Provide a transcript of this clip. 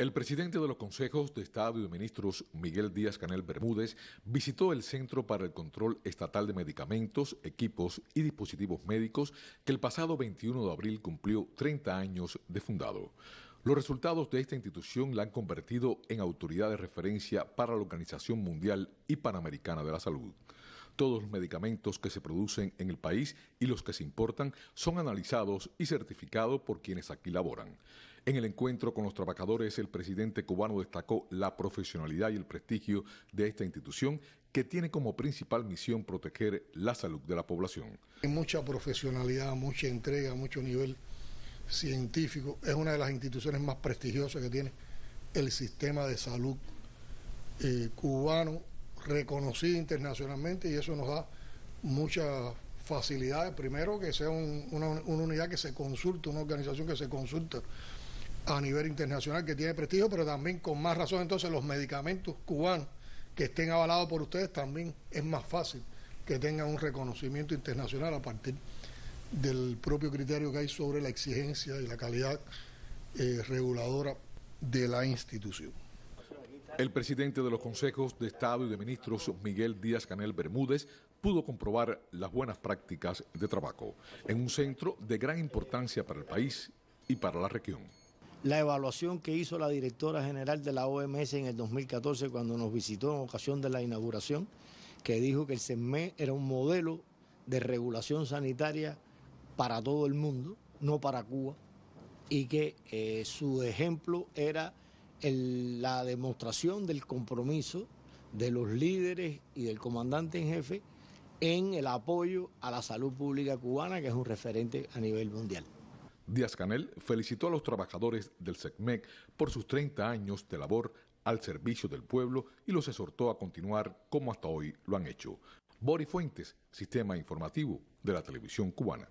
El presidente de los consejos de Estado y de Ministros, Miguel Díaz Canel Bermúdez, visitó el Centro para el Control Estatal de Medicamentos, Equipos y Dispositivos Médicos, que el pasado 21 de abril cumplió 30 años de fundado. Los resultados de esta institución la han convertido en autoridad de referencia para la Organización Mundial y Panamericana de la Salud. Todos los medicamentos que se producen en el país y los que se importan son analizados y certificados por quienes aquí laboran. En el encuentro con los trabajadores, el presidente cubano destacó la profesionalidad y el prestigio de esta institución que tiene como principal misión proteger la salud de la población. Hay mucha profesionalidad, mucha entrega, mucho nivel científico. Es una de las instituciones más prestigiosas que tiene el sistema de salud eh, cubano reconocida internacionalmente y eso nos da muchas facilidades. Primero, que sea una, unidad que se consulte, una organización que se consulta a nivel internacional, que tiene prestigio, pero también con más razón entonces los medicamentos cubanos que estén avalados por ustedes también es más fácil que tengan un reconocimiento internacional a partir del propio criterio que hay sobre la exigencia y la calidad eh, reguladora de la institución. El presidente de los consejos de Estado y de ministros, Miguel Díaz Canel Bermúdez, pudo comprobar las buenas prácticas de trabajo en un centro de gran importancia para el país y para la región. La evaluación que hizo la directora general de la OMS en el 2014 cuando nos visitó en ocasión de la inauguración, que dijo que el CEME era un modelo de regulación sanitaria para todo el mundo, no para Cuba, y que eh, su ejemplo era la demostración del compromiso de los líderes y del comandante en jefe en el apoyo a la salud pública cubana, que es un referente a nivel mundial. Díaz Canel felicitó a los trabajadores del SECMEC por sus 30 años de labor al servicio del pueblo y los exhortó a continuar como hasta hoy lo han hecho. Bori Fuentes, Sistema Informativo de la Televisión Cubana.